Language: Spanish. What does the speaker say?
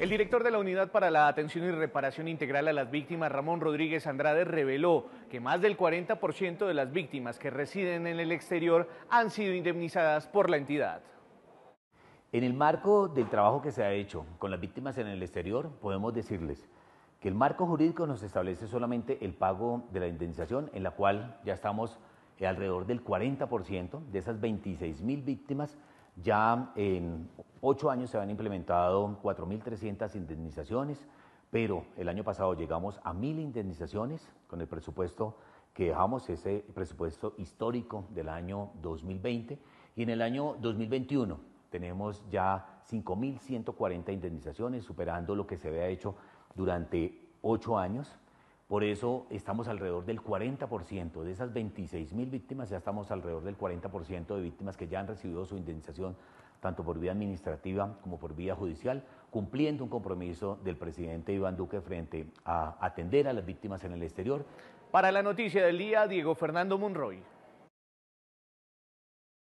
El director de la Unidad para la Atención y Reparación Integral a las Víctimas, Ramón Rodríguez Andrade, reveló que más del 40% de las víctimas que residen en el exterior han sido indemnizadas por la entidad. En el marco del trabajo que se ha hecho con las víctimas en el exterior, podemos decirles que el marco jurídico nos establece solamente el pago de la indemnización, en la cual ya estamos alrededor del 40% de esas 26 mil víctimas ya en ocho años se han implementado 4.300 indemnizaciones, pero el año pasado llegamos a 1.000 indemnizaciones con el presupuesto que dejamos, ese presupuesto histórico del año 2020. Y en el año 2021 tenemos ya 5.140 indemnizaciones, superando lo que se había hecho durante ocho años. Por eso estamos alrededor del 40%, de esas 26 mil víctimas ya estamos alrededor del 40% de víctimas que ya han recibido su indemnización tanto por vía administrativa como por vía judicial, cumpliendo un compromiso del presidente Iván Duque frente a atender a las víctimas en el exterior. Para la noticia del día, Diego Fernando Monroy.